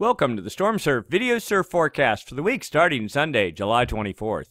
Welcome to the StormSurf Video Surf Forecast for the week starting Sunday, July 24th.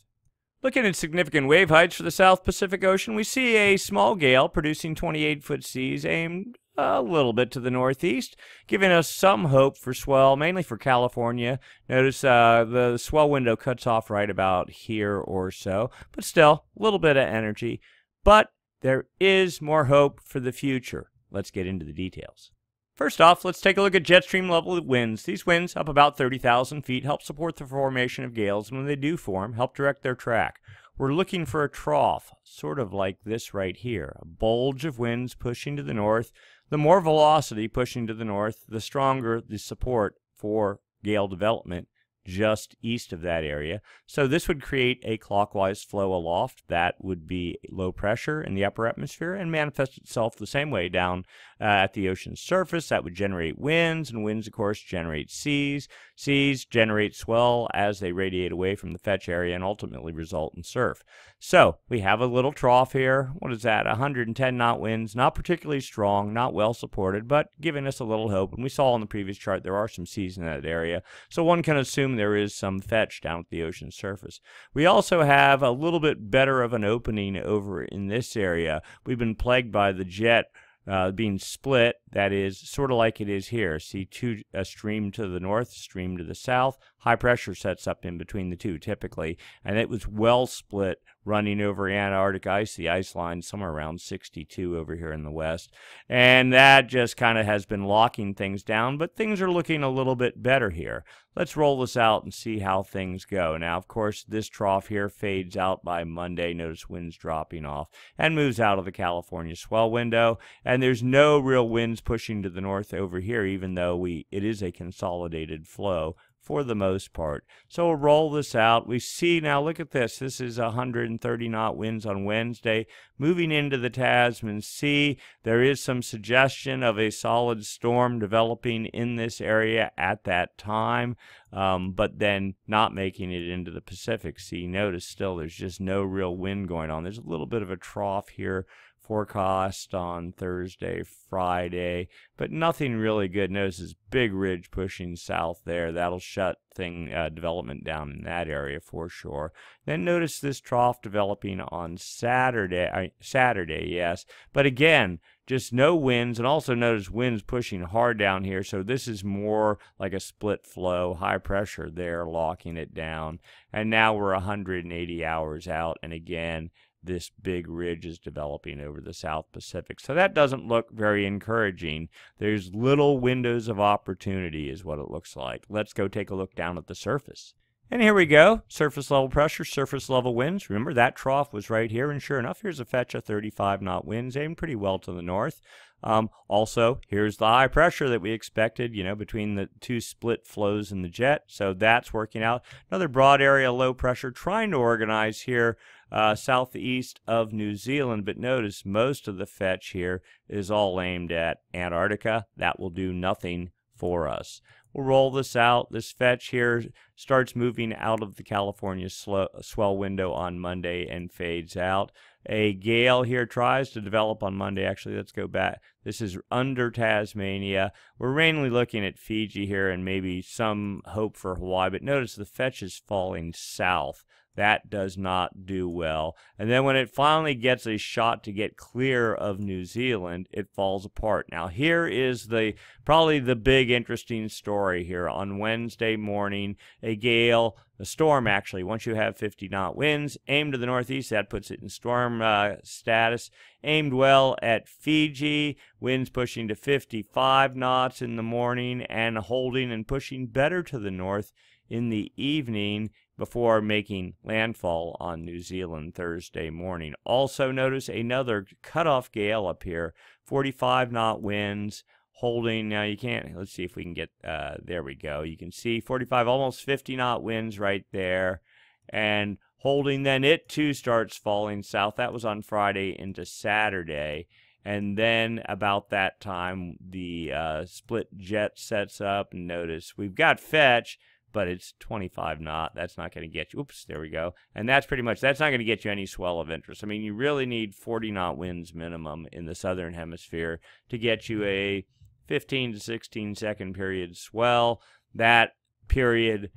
Looking at significant wave heights for the South Pacific Ocean, we see a small gale producing 28-foot seas aimed a little bit to the northeast, giving us some hope for swell, mainly for California. Notice uh, the swell window cuts off right about here or so, but still, a little bit of energy. But there is more hope for the future. Let's get into the details. First off, let's take a look at jet stream level winds. These winds, up about 30,000 feet, help support the formation of gales, and when they do form, help direct their track. We're looking for a trough, sort of like this right here, a bulge of winds pushing to the north. The more velocity pushing to the north, the stronger the support for gale development just east of that area. So this would create a clockwise flow aloft that would be low pressure in the upper atmosphere and manifest itself the same way down uh, at the ocean's surface. That would generate winds, and winds, of course, generate seas. Seas generate swell as they radiate away from the fetch area and ultimately result in surf. So we have a little trough here. What is that? 110 knot winds, not particularly strong, not well supported, but giving us a little hope. And we saw on the previous chart there are some seas in that area. So one can assume there is some fetch down at the ocean surface. We also have a little bit better of an opening over in this area. We've been plagued by the jet uh, being split, that is sort of like it is here. See two, a stream to the north, stream to the south, high pressure sets up in between the two typically, and it was well split running over Antarctic ice. The ice line somewhere around 62 over here in the west, and that just kind of has been locking things down. But things are looking a little bit better here. Let's roll this out and see how things go. Now, of course, this trough here fades out by Monday. Notice winds dropping off and moves out of the California swell window, and there's no real winds pushing to the north over here, even though we it is a consolidated flow for the most part. So we'll roll this out. We see now, look at this. This is 130 knot winds on Wednesday. Moving into the Tasman Sea, there is some suggestion of a solid storm developing in this area at that time, um, but then not making it into the Pacific Sea. Notice still there's just no real wind going on. There's a little bit of a trough here forecast on Thursday, Friday, but nothing really good. Notice this big ridge pushing south there. That'll shut thing uh, development down in that area for sure. Then notice this trough developing on Saturday. Uh, Saturday, yes, but again, just no winds, and also notice winds pushing hard down here. So this is more like a split flow, high pressure there, locking it down. And now we're 180 hours out, and again this big ridge is developing over the South Pacific. So that doesn't look very encouraging. There's little windows of opportunity, is what it looks like. Let's go take a look down at the surface. And here we go, surface level pressure, surface level winds. Remember that trough was right here, and sure enough, here's a fetch of 35 knot winds aimed pretty well to the north. Um, also, here's the high pressure that we expected, you know, between the two split flows in the jet. So that's working out. Another broad area low pressure trying to organize here uh, southeast of New Zealand. But notice most of the fetch here is all aimed at Antarctica. That will do nothing for us. We'll roll this out. This fetch here starts moving out of the California swell window on Monday and fades out. A gale here tries to develop on Monday. Actually, let's go back. This is under Tasmania. We're mainly looking at Fiji here and maybe some hope for Hawaii, but notice the fetch is falling south. That does not do well. And then when it finally gets a shot to get clear of New Zealand, it falls apart. Now here is the probably the big interesting story here. On Wednesday morning, a gale, a storm actually, once you have 50 knot winds, aimed to the northeast, that puts it in storm uh, status. Aimed well at Fiji, winds pushing to 55 knots in the morning and holding and pushing better to the north in the evening before making landfall on New Zealand Thursday morning. Also, notice another cutoff gale up here 45 knot winds holding. Now, you can't, let's see if we can get, uh, there we go. You can see 45, almost 50 knot winds right there. And holding, then it too starts falling south. That was on Friday into Saturday. And then about that time, the uh, split jet sets up. notice we've got fetch but it's 25 knot. That's not going to get you. Oops, there we go. And that's pretty much, that's not going to get you any swell of interest. I mean, you really need 40 knot winds minimum in the southern hemisphere to get you a 15 to 16 second period swell. That period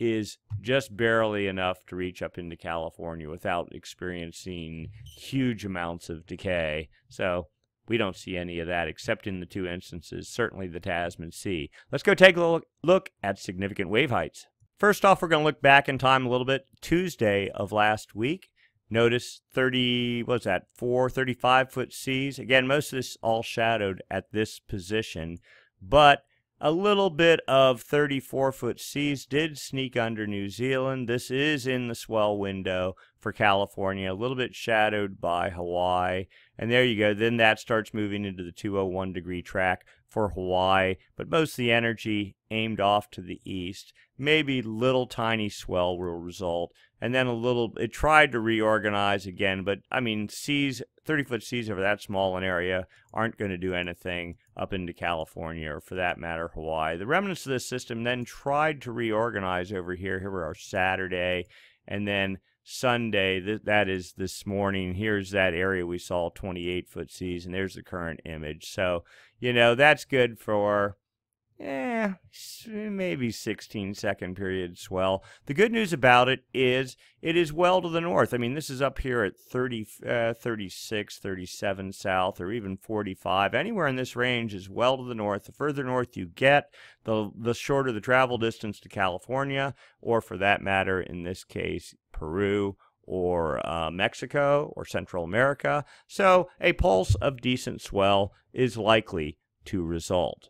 is just barely enough to reach up into California without experiencing huge amounts of decay. So we don't see any of that except in the two instances, certainly the Tasman Sea. Let's go take a look at significant wave heights. First off, we're going to look back in time a little bit. Tuesday of last week, notice 30, what was that, 4 35 foot seas. Again, most of this all shadowed at this position, but a little bit of 34 foot seas did sneak under New Zealand. This is in the swell window, for California, a little bit shadowed by Hawaii. And there you go. Then that starts moving into the 201 degree track for Hawaii, but most of the energy aimed off to the east. Maybe little tiny swell will result. And then a little, it tried to reorganize again, but I mean, seas, 30 foot seas over that small an area aren't going to do anything up into California or for that matter, Hawaii. The remnants of this system then tried to reorganize over here. Here we are Saturday. And then Sunday, th that is this morning. Here's that area we saw 28 foot seas, and there's the current image. So, you know, that's good for eh, maybe 16 second period swell. The good news about it is it is well to the north. I mean, this is up here at 30, uh, 36, 37 south, or even 45. Anywhere in this range is well to the north. The further north you get, the, the shorter the travel distance to California, or for that matter, in this case, Peru or uh, Mexico or Central America. So a pulse of decent swell is likely to result.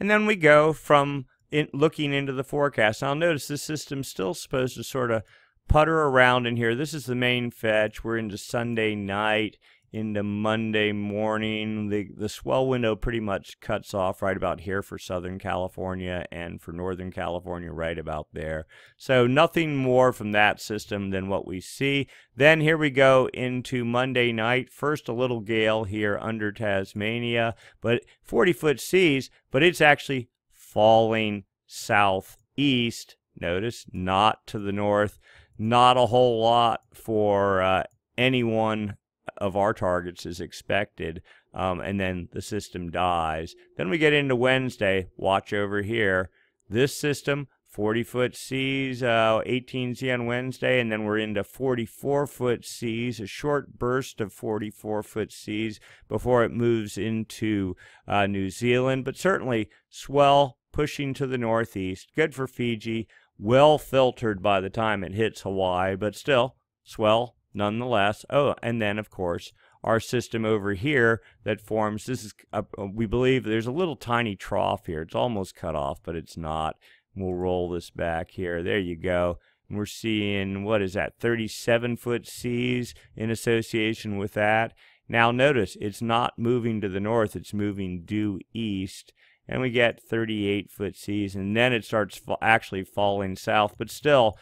And then we go from in looking into the forecast. I'll notice this system's still supposed to sort of putter around in here. This is the main fetch. We're into Sunday night into Monday morning. The the swell window pretty much cuts off right about here for Southern California and for Northern California right about there. So nothing more from that system than what we see. Then here we go into Monday night. First a little gale here under Tasmania, but 40 foot seas, but it's actually falling southeast. Notice not to the north. Not a whole lot for uh, anyone of our targets is expected, um, and then the system dies. Then we get into Wednesday. Watch over here. This system, 40 foot seas, uh, 18Z on Wednesday, and then we're into 44 foot seas, a short burst of 44 foot seas before it moves into uh, New Zealand. But certainly, swell pushing to the northeast, good for Fiji, well filtered by the time it hits Hawaii, but still, swell nonetheless. Oh, and then of course our system over here that forms. This is a, uh, we believe there's a little tiny trough here. It's almost cut off, but it's not. We'll roll this back here. There you go. We're seeing what is that 37 foot seas in association with that. Now notice it's not moving to the north, it's moving due east and we get 38 foot seas and then it starts fa actually falling south but still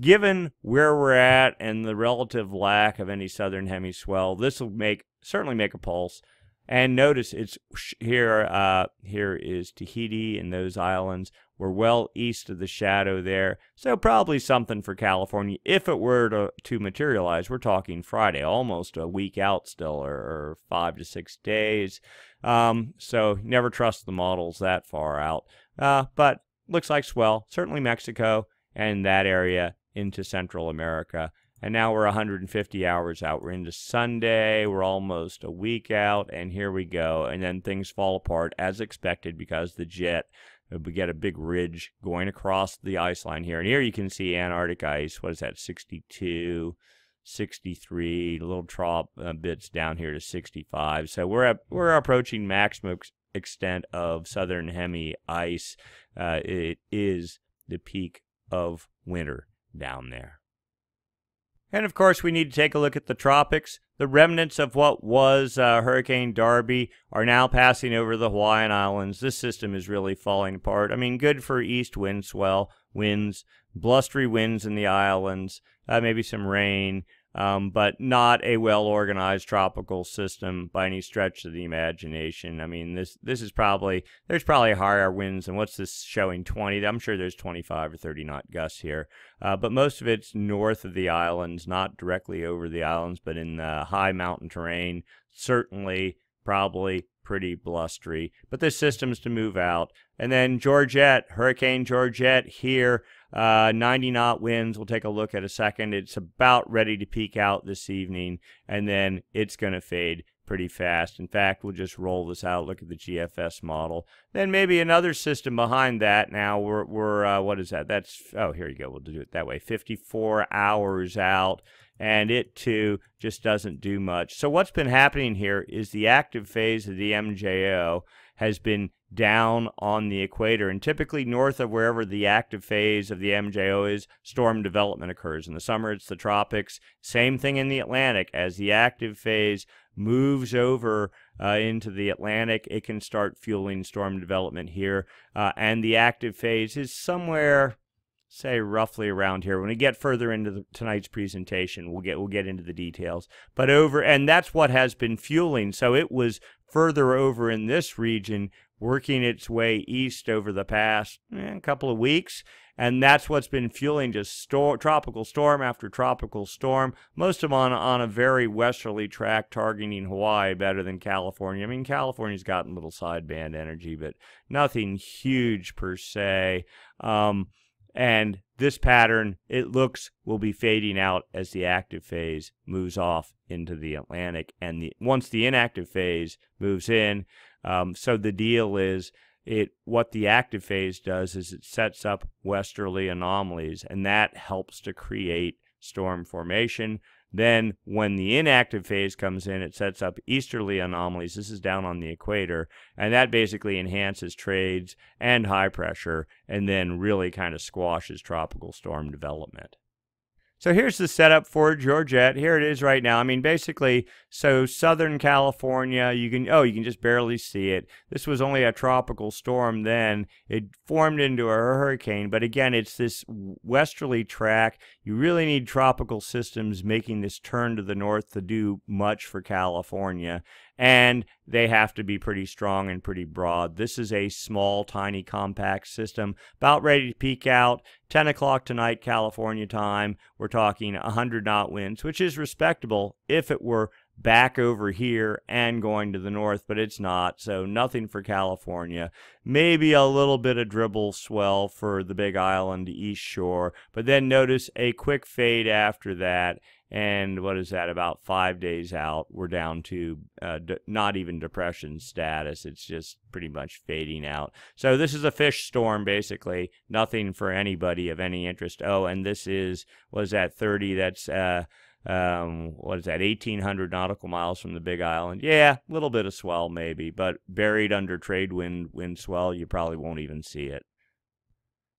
given where we're at and the relative lack of any southern hemi swell, this will make certainly make a pulse. And notice it's here. Uh, here is Tahiti and those islands. We're well east of the shadow there, so probably something for California if it were to, to materialize. We're talking Friday, almost a week out still, or, or five to six days. Um, so never trust the models that far out. Uh, but looks like swell. Certainly Mexico and that area into Central America. And now we're 150 hours out. We're into Sunday. We're almost a week out. And here we go. And then things fall apart as expected because the jet, uh, we get a big ridge going across the ice line here. And here you can see Antarctic ice. What is that? 62, 63, little trough uh, bits down here to 65. So we're, at, we're approaching maximum ex extent of southern hemi ice. Uh, it is the peak of winter down there. And of course, we need to take a look at the tropics. The remnants of what was uh, Hurricane Darby are now passing over the Hawaiian Islands. This system is really falling apart. I mean, good for east wind swell winds, blustery winds in the islands, uh, maybe some rain, um, but not a well organized tropical system by any stretch of the imagination. I mean, this this is probably there's probably higher winds and what's this showing 20? I'm sure there's 25 or 30 knot gusts here, uh, but most of it's north of the islands, not directly over the islands, but in the high mountain terrain. Certainly, probably pretty blustery. But this system's to move out, and then Georgette, Hurricane Georgette here. Uh, 90 knot winds, we'll take a look at a second. It's about ready to peak out this evening, and then it's going to fade pretty fast. In fact, we'll just roll this out, look at the GFS model. Then maybe another system behind that. Now we're, we're uh, what is that? That's, oh, here you go. We'll do it that way. 54 hours out, and it too just doesn't do much. So what's been happening here is the active phase of the MJO has been down on the equator. And typically, north of wherever the active phase of the MJO is, storm development occurs. In the summer, it's the tropics. Same thing in the Atlantic. As the active phase moves over uh, into the Atlantic, it can start fueling storm development here. Uh, and the active phase is somewhere say roughly around here. When we get further into the, tonight's presentation, we'll get we'll get into the details. But over and that's what has been fueling. So it was further over in this region working its way east over the past eh, couple of weeks and that's what's been fueling just stor tropical storm after tropical storm most of them on, on a very westerly track targeting hawaii better than california i mean california's gotten little sideband energy but nothing huge per se um, and this pattern, it looks, will be fading out as the active phase moves off into the Atlantic. And the, once the inactive phase moves in, um, so the deal is it what the active phase does is it sets up westerly anomalies, and that helps to create storm formation. Then when the inactive phase comes in, it sets up easterly anomalies. This is down on the equator, and that basically enhances trades and high pressure and then really kind of squashes tropical storm development. So here's the setup for Georgette. Here it is right now. I mean, basically, so Southern California, you can, oh, you can just barely see it. This was only a tropical storm then. It formed into a hurricane, but again, it's this westerly track. You really need tropical systems making this turn to the north to do much for California and they have to be pretty strong and pretty broad. This is a small, tiny, compact system, about ready to peak out. 10 o'clock tonight, California time. We're talking 100 knot winds, which is respectable if it were back over here and going to the north, but it's not. So nothing for California. Maybe a little bit of dribble swell for the Big Island East Shore, but then notice a quick fade after that and what is that about five days out we're down to uh, not even depression status it's just pretty much fading out so this is a fish storm basically nothing for anybody of any interest oh and this is was that 30 that's uh, um, what is that 1800 nautical miles from the big island yeah a little bit of swell maybe but buried under trade wind wind swell you probably won't even see it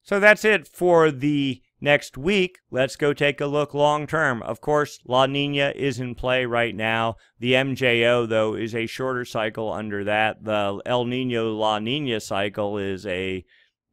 so that's it for the next week. Let's go take a look long term. Of course, La Nina is in play right now. The MJO, though, is a shorter cycle under that. The El Nino La Nina cycle is a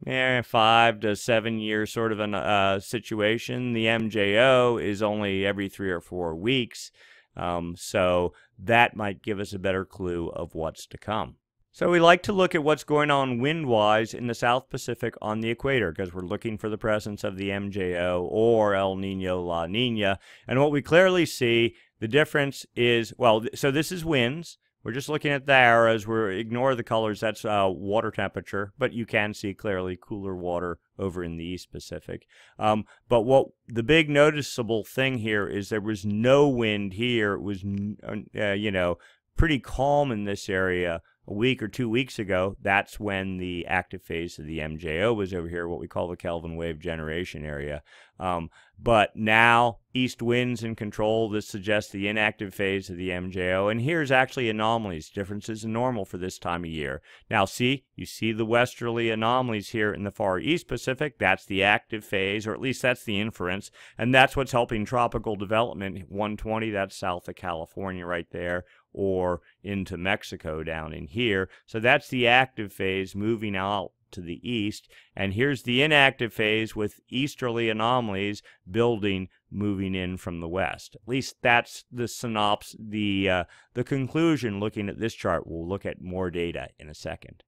eh, five to seven year sort of a uh, situation. The MJO is only every three or four weeks. Um, so that might give us a better clue of what's to come. So we like to look at what's going on wind-wise in the South Pacific on the equator because we're looking for the presence of the MJO or El Nino La Nina. And what we clearly see, the difference is, well, so this is winds. We're just looking at the arrows. We ignore the colors. That's uh, water temperature, but you can see clearly cooler water over in the East Pacific. Um, but what the big noticeable thing here is there was no wind here. It was, uh, you know, pretty calm in this area a week or two weeks ago. That's when the active phase of the MJO was over here, what we call the Kelvin wave generation area. Um, but now east winds in control. This suggests the inactive phase of the MJO. And here's actually anomalies, differences in normal for this time of year. Now see, you see the westerly anomalies here in the far east Pacific. That's the active phase, or at least that's the inference. And that's what's helping tropical development. 120, that's south of California right there or into Mexico down in here. So that's the active phase moving out to the east. And here's the inactive phase with easterly anomalies building, moving in from the west. At least that's the synopsis, the, uh, the conclusion looking at this chart. We'll look at more data in a second.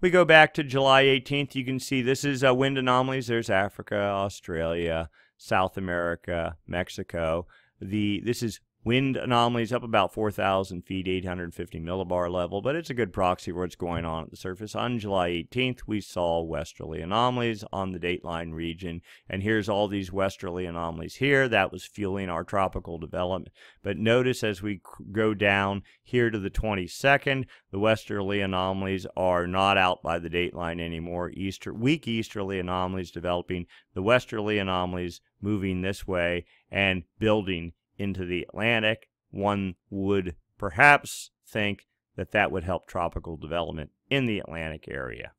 We go back to July 18th. You can see this is uh, wind anomalies. There's Africa, Australia, South America, Mexico. The, this is Wind anomalies up about 4,000 feet, 850 millibar level, but it's a good proxy for what's going on at the surface. On July 18th, we saw westerly anomalies on the dateline region, and here's all these westerly anomalies here. That was fueling our tropical development. But notice as we go down here to the 22nd, the westerly anomalies are not out by the dateline anymore. Easter, weak easterly anomalies developing, the westerly anomalies moving this way and building into the Atlantic, one would perhaps think that that would help tropical development in the Atlantic area.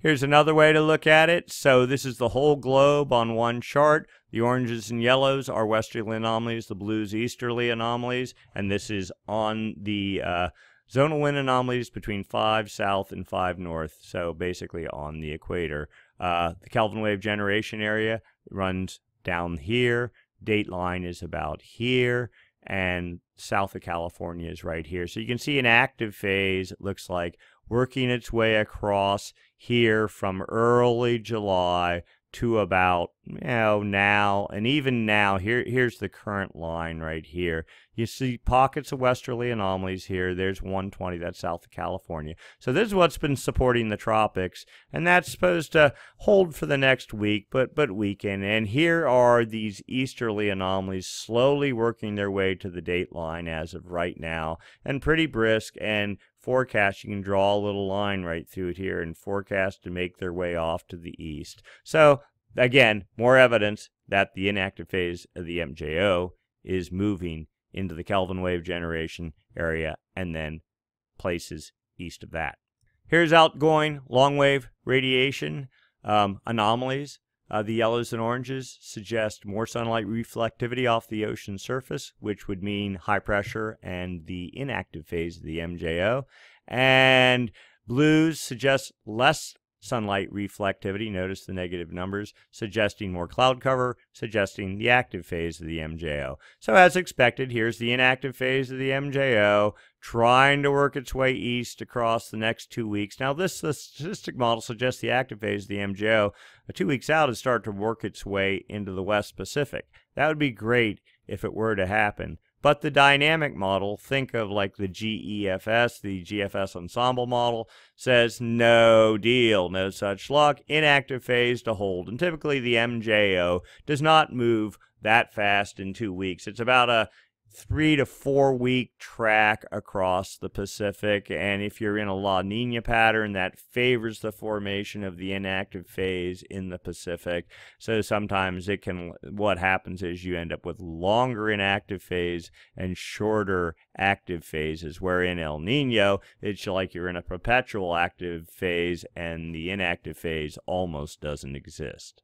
Here's another way to look at it. So this is the whole globe on one chart. The oranges and yellows are westerly anomalies, the blues easterly anomalies, and this is on the uh, zonal wind anomalies between 5 south and 5 north, so basically on the equator. Uh, the Kelvin wave generation area runs down here, Dateline is about here, and south of California is right here. So you can see an active phase, it looks like, working its way across here from early July to about you know now and even now here here's the current line right here you see pockets of westerly anomalies here there's 120 that's south of california so this is what's been supporting the tropics and that's supposed to hold for the next week but but weaken and here are these easterly anomalies slowly working their way to the date line as of right now and pretty brisk and forecast, you can draw a little line right through it here and forecast to make their way off to the east. So again, more evidence that the inactive phase of the MJO is moving into the Kelvin wave generation area and then places east of that. Here's outgoing long wave radiation um, anomalies. Uh, the yellows and oranges suggest more sunlight reflectivity off the ocean surface, which would mean high pressure and the inactive phase of the MJO. And blues suggest less sunlight reflectivity, notice the negative numbers, suggesting more cloud cover, suggesting the active phase of the MJO. So as expected, here's the inactive phase of the MJO, trying to work its way east across the next two weeks. Now this, this statistic model suggests the active phase of the MJO uh, two weeks out is start to work its way into the West Pacific. That would be great if it were to happen, but the dynamic model, think of like the GEFS, the GFS ensemble model, says no deal, no such luck, inactive phase to hold. And typically the MJO does not move that fast in two weeks. It's about a three to four week track across the Pacific. And if you're in a La Nina pattern, that favors the formation of the inactive phase in the Pacific. So sometimes it can, what happens is you end up with longer inactive phase and shorter active phases, where in El Nino, it's like you're in a perpetual active phase and the inactive phase almost doesn't exist.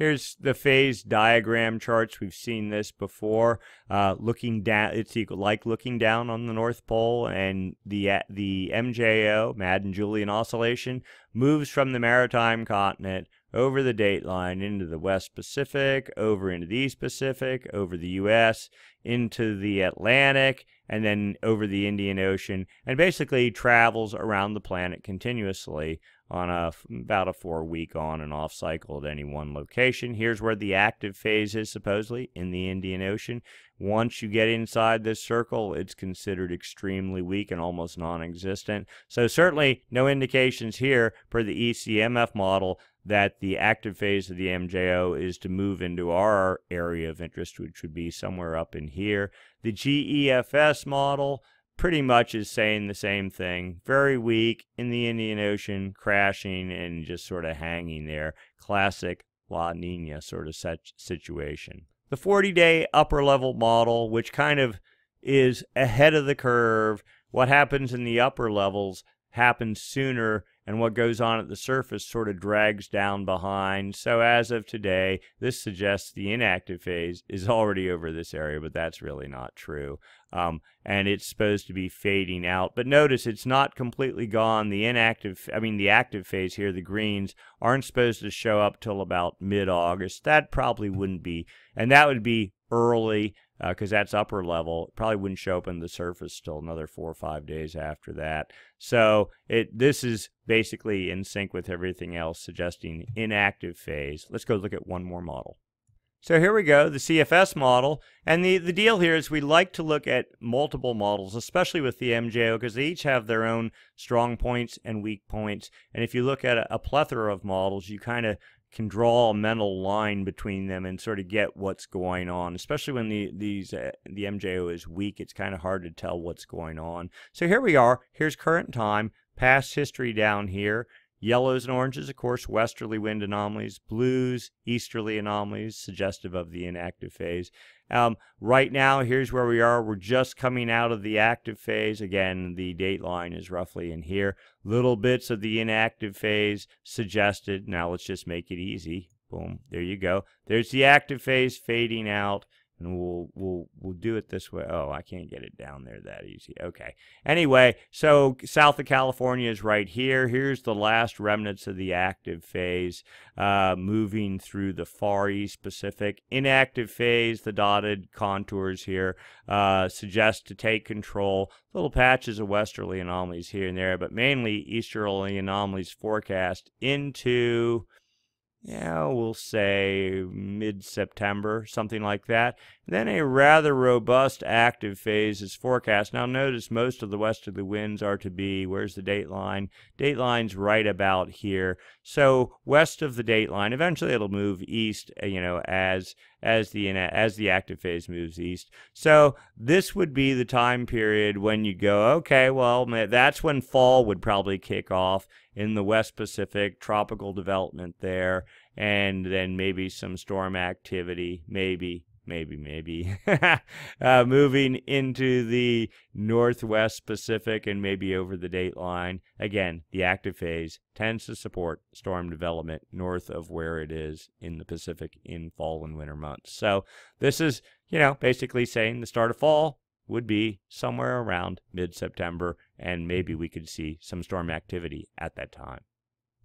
Here's the phase diagram charts. We've seen this before. Uh, looking down, it's equal, like looking down on the North Pole, and the uh, the MJO, Madden-Julian Oscillation, moves from the maritime continent over the dateline into the West Pacific, over into the East Pacific, over the U.S., into the Atlantic, and then over the Indian Ocean, and basically travels around the planet continuously on a, about a four week on and off cycle at any one location. Here's where the active phase is supposedly in the Indian Ocean. Once you get inside this circle, it's considered extremely weak and almost non existent. So, certainly, no indications here per the ECMF model that the active phase of the MJO is to move into our area of interest, which would be somewhere up in here. The GEFS model pretty much is saying the same thing. Very weak in the Indian Ocean, crashing and just sort of hanging there. Classic La Nina sort of situation. The 40 day upper level model, which kind of is ahead of the curve, what happens in the upper levels happens sooner and what goes on at the surface sort of drags down behind. So as of today, this suggests the inactive phase is already over this area, but that's really not true. Um, and it's supposed to be fading out. But notice it's not completely gone. The inactive, I mean, the active phase here, the greens, aren't supposed to show up till about mid August. That probably wouldn't be, and that would be early because uh, that's upper level. Probably wouldn't show up on the surface till another four or five days after that. So it this is basically in sync with everything else, suggesting inactive phase. Let's go look at one more model. So here we go, the CFS model. And the, the deal here is we like to look at multiple models, especially with the MJO, because they each have their own strong points and weak points. And if you look at a, a plethora of models, you kind of can draw a mental line between them and sort of get what's going on. Especially when the these uh, the MJO is weak, it's kind of hard to tell what's going on. So here we are. Here's current time, past history down here, Yellows and oranges, of course, westerly wind anomalies. Blues, easterly anomalies, suggestive of the inactive phase. Um, right now, here's where we are. We're just coming out of the active phase. Again, the date line is roughly in here. Little bits of the inactive phase suggested. Now let's just make it easy. Boom. There you go. There's the active phase fading out and we'll we'll we'll do it this way. Oh, I can't get it down there that easy. Okay. Anyway, so south of California is right here. Here's the last remnants of the active phase, uh, moving through the Far East Pacific. Inactive phase, the dotted contours here uh, suggest to take control. Little patches of westerly anomalies here and there, but mainly easterly anomalies forecast into yeah, we'll say mid September, something like that. Then a rather robust active phase is forecast. Now notice most of the westerly winds are to be, where's the date line? Date line's right about here. So west of the date line, eventually it'll move east, uh, you know, as as the as the active phase moves east. So this would be the time period when you go, okay, well, that's when fall would probably kick off in the West Pacific, tropical development there, and then maybe some storm activity, maybe maybe, maybe, uh, moving into the northwest Pacific and maybe over the date line. Again, the active phase tends to support storm development north of where it is in the Pacific in fall and winter months. So this is, you know, basically saying the start of fall would be somewhere around mid September, and maybe we could see some storm activity at that time.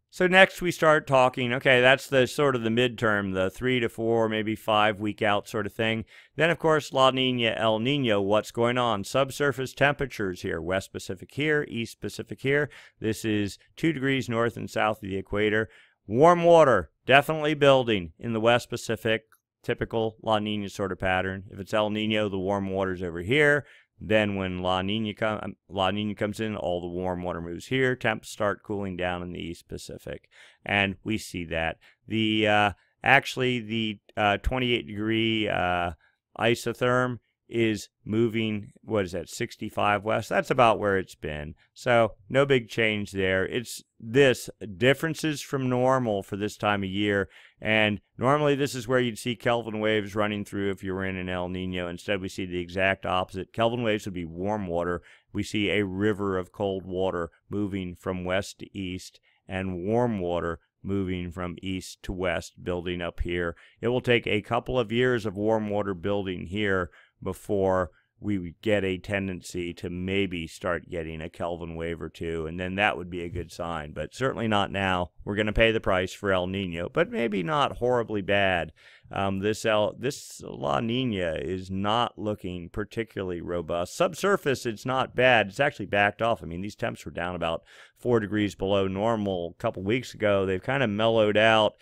So next we start talking, okay, that's the sort of the midterm, the three to four, maybe five week out sort of thing. Then of course, La Nina, El Nino, what's going on? Subsurface temperatures here, West Pacific here, East Pacific here. This is two degrees north and south of the equator. Warm water, definitely building in the West Pacific, typical La Nina sort of pattern. If it's El Nino, the warm water's over here. Then when La Nina um, La Nina comes in, all the warm water moves here. Temps start cooling down in the East Pacific, and we see that the uh, actually the uh, 28 degree uh, isotherm is moving, what is that, 65 west? That's about where it's been. So no big change there. It's this differences from normal for this time of year. And normally this is where you'd see Kelvin waves running through if you were in an El Nino. Instead, we see the exact opposite. Kelvin waves would be warm water. We see a river of cold water moving from west to east and warm water moving from east to west building up here. It will take a couple of years of warm water building here before we would get a tendency to maybe start getting a Kelvin wave or two, and then that would be a good sign. But certainly not now. We're going to pay the price for El Nino, but maybe not horribly bad. Um, this El, this La Nina is not looking particularly robust. Subsurface, it's not bad. It's actually backed off. I mean, these temps were down about four degrees below normal a couple weeks ago. They've kind of mellowed out.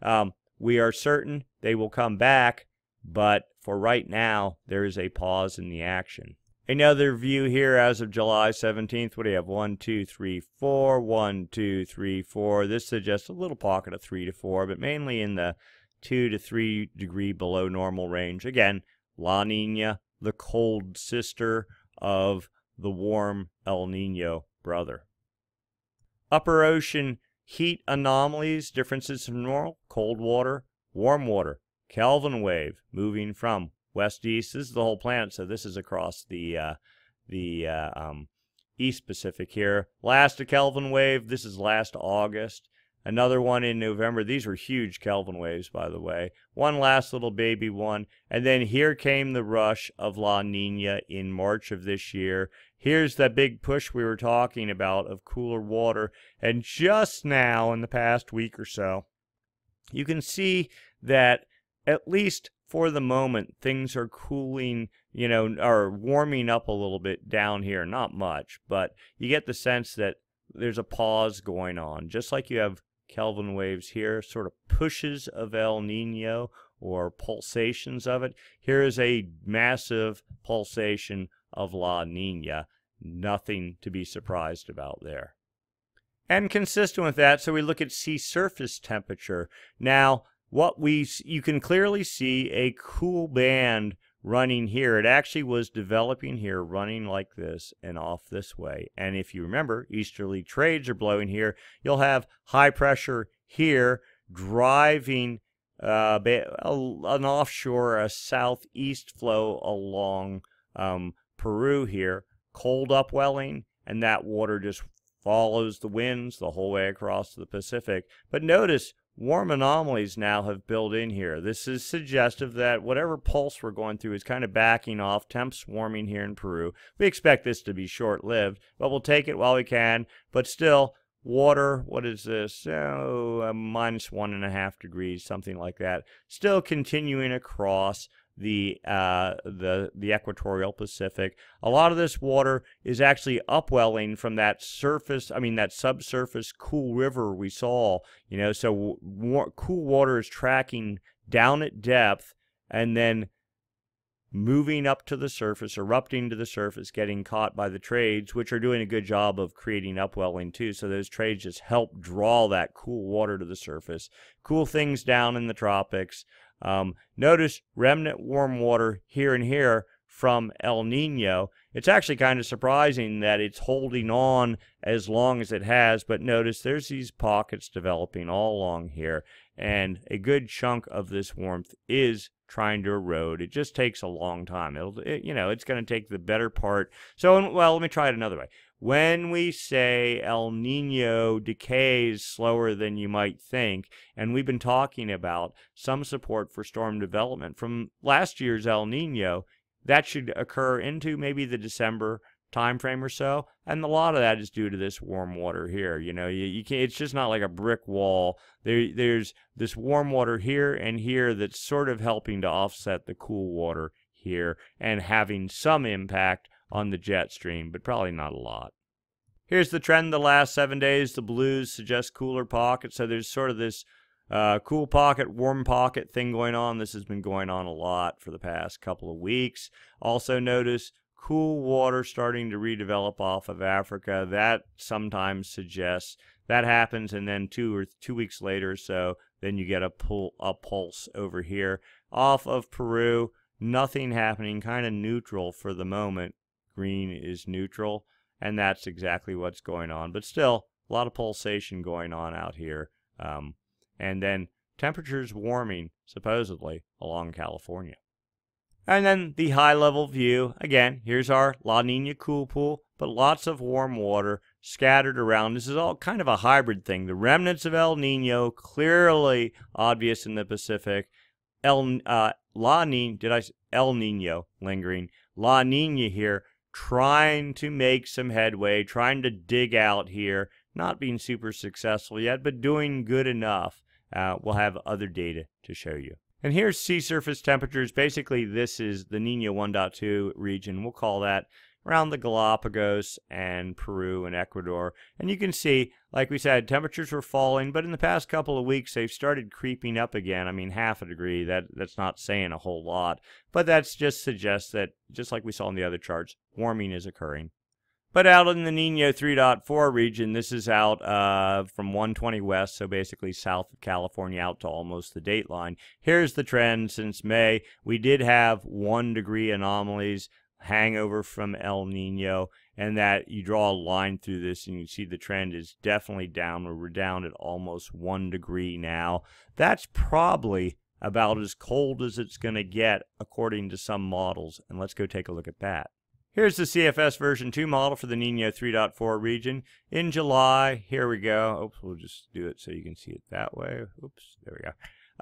Um, we are certain they will come back, but for right now, there is a pause in the action. Another view here as of July 17th. What do you have? 1, 2, 3, 4. 1, 2, 3, 4. This suggests a little pocket of 3 to 4, but mainly in the 2 to 3 degree below normal range. Again, La Nina, the cold sister of the warm El Nino brother. Upper ocean heat anomalies, differences from normal, cold water, warm water. Kelvin wave moving from west to east. This is the whole planet, so this is across the uh, the uh, um, East Pacific here. Last a Kelvin wave. This is last August. Another one in November. These were huge Kelvin waves, by the way. One last little baby one. And then here came the rush of La Nina in March of this year. Here's that big push we were talking about of cooler water. And just now, in the past week or so, you can see that at least for the moment, things are cooling, you know, are warming up a little bit down here. Not much, but you get the sense that there's a pause going on, just like you have Kelvin waves here, sort of pushes of El Nino or pulsations of it. Here is a massive pulsation of La Nina. Nothing to be surprised about there. And consistent with that, so we look at sea surface temperature. Now, what we you can clearly see a cool band running here. It actually was developing here, running like this and off this way. And if you remember, easterly trades are blowing here. You'll have high pressure here driving uh, an offshore, a southeast flow along um, Peru here, cold upwelling, and that water just follows the winds the whole way across the Pacific. But notice warm anomalies now have built in here. This is suggestive that whatever pulse we're going through is kind of backing off. Temps warming here in Peru. We expect this to be short-lived, but we'll take it while we can. But still, water, what is this? Oh, uh, minus one and a half degrees, something like that. Still continuing across the uh, the the equatorial Pacific. A lot of this water is actually upwelling from that surface. I mean, that subsurface cool river we saw. You know, so cool water is tracking down at depth and then moving up to the surface, erupting to the surface, getting caught by the trades, which are doing a good job of creating upwelling too. So those trades just help draw that cool water to the surface, cool things down in the tropics. Um, notice remnant warm water here and here from El Nino. It's actually kind of surprising that it's holding on as long as it has, but notice there's these pockets developing all along here, and a good chunk of this warmth is trying to erode. It just takes a long time. It'll, it, you know, it's going to take the better part. So, well, let me try it another way when we say El Nino decays slower than you might think, and we've been talking about some support for storm development from last year's El Nino, that should occur into maybe the December timeframe or so. And a lot of that is due to this warm water here. You know, you, you can't, it's just not like a brick wall. There, there's this warm water here and here that's sort of helping to offset the cool water here and having some impact on the jet stream, but probably not a lot. Here's the trend the last seven days. The blues suggest cooler pockets, so there's sort of this uh, cool pocket, warm pocket thing going on. This has been going on a lot for the past couple of weeks. Also notice cool water starting to redevelop off of Africa. That sometimes suggests that happens, and then two or two weeks later so, then you get a pull a pulse over here off of Peru. Nothing happening, kind of neutral for the moment green is neutral, and that's exactly what's going on. But still, a lot of pulsation going on out here. Um, and then temperatures warming, supposedly, along California. And then the high level view. Again, here's our La Nina cool pool, but lots of warm water scattered around. This is all kind of a hybrid thing. The remnants of El Nino clearly obvious in the Pacific. El uh, La Nina, did I El Nino lingering? La Nina here trying to make some headway, trying to dig out here, not being super successful yet, but doing good enough. Uh, we'll have other data to show you. And here's sea surface temperatures. Basically, this is the Nino 1.2 region. We'll call that around the Galapagos and Peru and Ecuador. And you can see, like we said, temperatures were falling, but in the past couple of weeks they've started creeping up again. I mean, half a degree, that that's not saying a whole lot, but that just suggests that just like we saw in the other charts, warming is occurring. But out in the Nino 3.4 region, this is out uh, from 120 west, so basically south of California out to almost the date line. Here's the trend since May. We did have one degree anomalies hangover from El Nino, and that you draw a line through this and you see the trend is definitely downward. We're down at almost one degree now. That's probably about as cold as it's going to get according to some models. And let's go take a look at that. Here's the CFS version 2 model for the Nino 3.4 region in July. Here we go. Oops, we'll just do it so you can see it that way. Oops, there we go.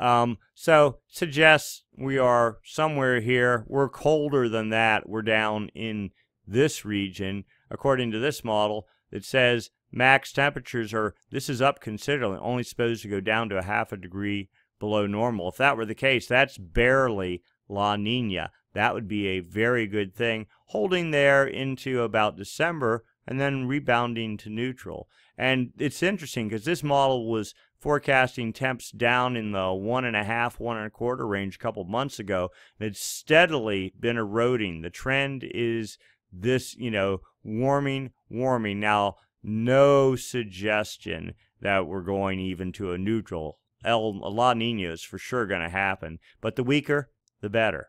Um, so suggests we are somewhere here. We're colder than that. We're down in this region, according to this model that says max temperatures are, this is up considerably, only supposed to go down to a half a degree below normal. If that were the case, that's barely La Nina. That would be a very good thing, holding there into about December and then rebounding to neutral. And it's interesting because this model was forecasting temps down in the one and a half, one and a quarter range a couple months ago, and it's steadily been eroding. The trend is this, you know, warming, warming. Now, no suggestion that we're going even to a neutral. El, La Nina is for sure going to happen, but the weaker, the better.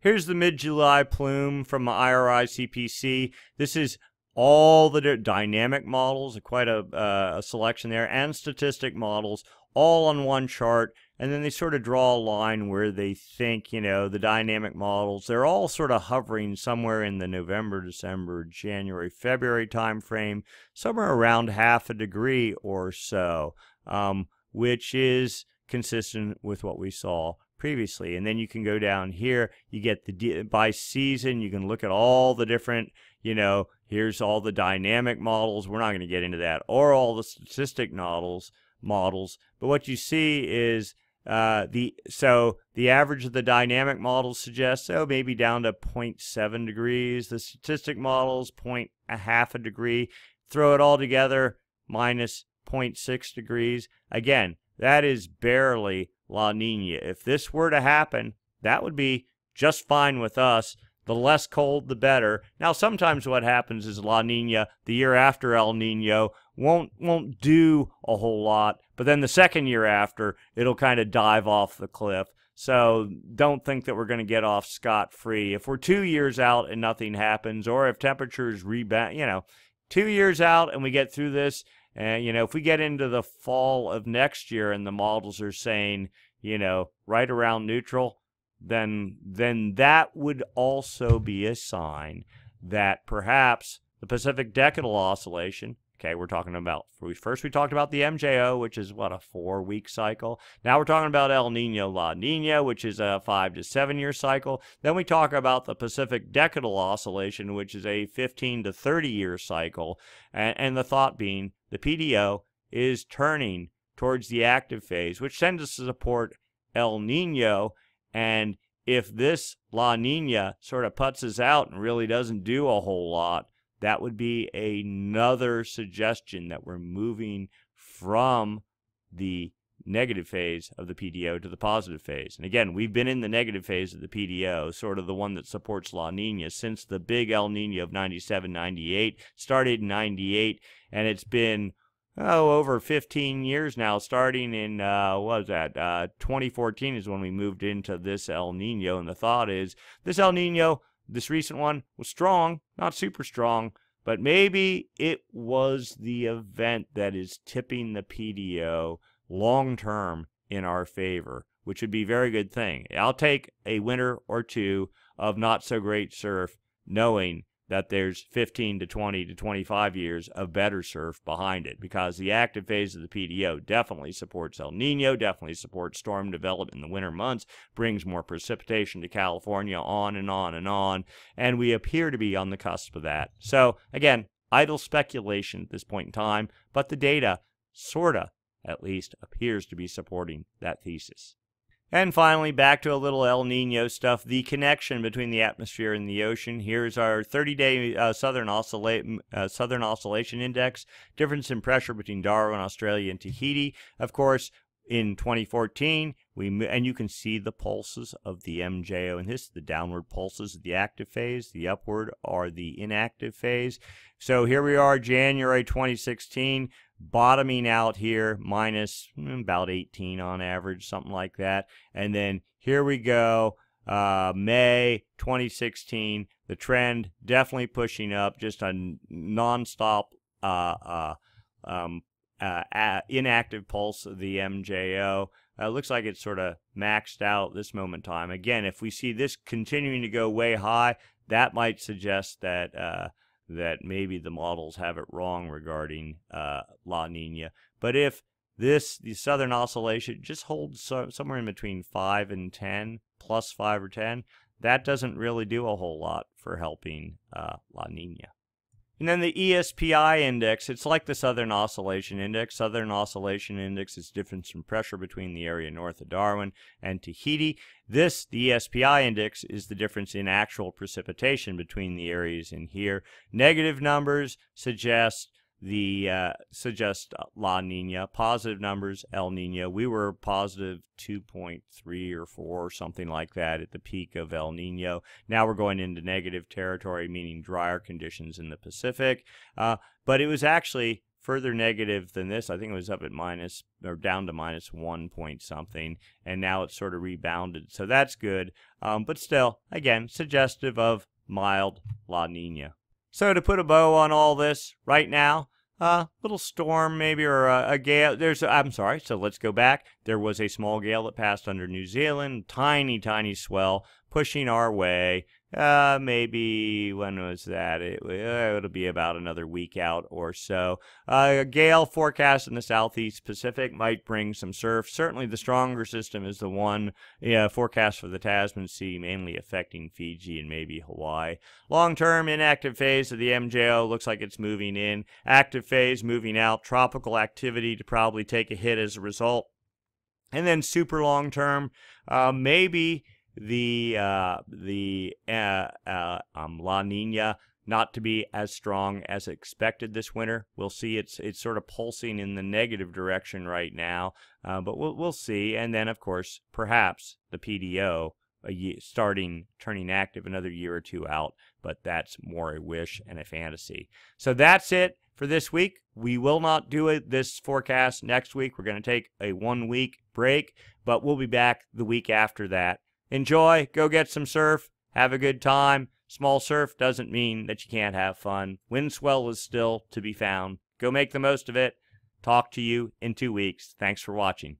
Here's the mid-July plume from IRI CPC. This is all the dynamic models, quite a, uh, a selection there, and statistic models all on one chart. And then they sort of draw a line where they think, you know, the dynamic models, they're all sort of hovering somewhere in the November, December, January, February timeframe, somewhere around half a degree or so, um, which is consistent with what we saw previously. And then you can go down here, you get the by season, you can look at all the different you know, here's all the dynamic models. We're not going to get into that, or all the statistic models. Models, but what you see is uh, the so the average of the dynamic models suggests oh maybe down to 0.7 degrees. The statistic models point a half a degree. Throw it all together minus 0.6 degrees. Again, that is barely La Nina. If this were to happen, that would be just fine with us the less cold, the better. Now, sometimes what happens is La Nina, the year after El Nino, won't won't do a whole lot, but then the second year after, it'll kind of dive off the cliff. So don't think that we're going to get off scot free. If we're two years out and nothing happens, or if temperatures rebound, you know, two years out and we get through this, and you know, if we get into the fall of next year and the models are saying, you know, right around neutral, then then that would also be a sign that perhaps the Pacific Decadal Oscillation. Okay, we're talking about first we talked about the MJO, which is what a four-week cycle. Now we're talking about El Nino La Nina, which is a five to seven-year cycle. Then we talk about the Pacific Decadal Oscillation, which is a 15 to 30-year cycle. And, and the thought being the PDO is turning towards the active phase, which tends to support El Nino and if this La Nina sort of puts us out and really doesn't do a whole lot, that would be another suggestion that we're moving from the negative phase of the PDO to the positive phase. And again, we've been in the negative phase of the PDO, sort of the one that supports La Nina since the big El Nino of 97, 98, started in 98, and it's been oh, over 15 years now, starting in, uh, what was that, uh, 2014 is when we moved into this El Nino. And the thought is this El Nino, this recent one, was strong, not super strong, but maybe it was the event that is tipping the PDO long term in our favor, which would be a very good thing. I'll take a winter or two of not so great surf knowing that there's 15 to 20 to 25 years of better surf behind it because the active phase of the PDO definitely supports El Nino, definitely supports storm development in the winter months, brings more precipitation to California, on and on and on. And we appear to be on the cusp of that. So, again, idle speculation at this point in time, but the data sort of at least appears to be supporting that thesis. And finally, back to a little El Nino stuff, the connection between the atmosphere and the ocean. Here's our 30-day uh, Southern, uh, Southern Oscillation Index, difference in pressure between Darwin, Australia, and Tahiti. Of course, in 2014 we and you can see the pulses of the mjo and this the downward pulses of the active phase the upward are the inactive phase so here we are january 2016 bottoming out here minus mm, about 18 on average something like that and then here we go uh, May 2016, the trend definitely pushing up, just a nonstop uh, uh, um, uh, inactive pulse of the MJO. Uh, looks like it's sort of maxed out this moment time. Again, if we see this continuing to go way high, that might suggest that uh, that maybe the models have it wrong regarding uh, La Nina. But if this the southern oscillation just holds so, somewhere in between five and ten, plus five or ten, that doesn't really do a whole lot for helping uh, La Nina. And then the ESPI index, it's like the Southern Oscillation Index. Southern Oscillation Index is difference in pressure between the area north of Darwin and Tahiti. This, the ESPI index, is the difference in actual precipitation between the areas in here. Negative numbers suggest the uh, suggest La Nina, positive numbers, El Nino. We were positive 2.3 or 4 or something like that at the peak of El Nino. Now we're going into negative territory, meaning drier conditions in the Pacific. Uh, but it was actually further negative than this. I think it was up at minus or down to minus one point something, and now it's sort of rebounded. So that's good. Um, but still, again, suggestive of mild La Nina. So to put a bow on all this right now, a uh, little storm maybe or a, a, gale. There's I'm sorry. So let's go back. There was a small gale that passed under New Zealand, tiny tiny swell pushing our way. Uh, maybe when was that? It, uh, it'll be about another week out or so. Uh, a gale forecast in the southeast Pacific might bring some surf. Certainly, the stronger system is the one yeah, forecast for the Tasman Sea, mainly affecting Fiji and maybe Hawaii. Long term inactive phase of the MJO looks like it's moving in, active phase moving out, tropical activity to probably take a hit as a result. And then super long term, uh, maybe the uh, the uh, uh, um, La Nina not to be as strong as expected this winter. We'll see. It's it's sort of pulsing in the negative direction right now, uh, but we'll we'll see. And then of course, perhaps the PDO year, starting turning active another year or two out, but that's more a wish and a fantasy. So that's it for this week. We will not do it this forecast next week. We're going to take a one week break, but we'll be back the week after that Enjoy, go get some surf, have a good time. Small surf doesn't mean that you can't have fun. Windswell is still to be found. Go make the most of it. Talk to you in two weeks. Thanks for watching.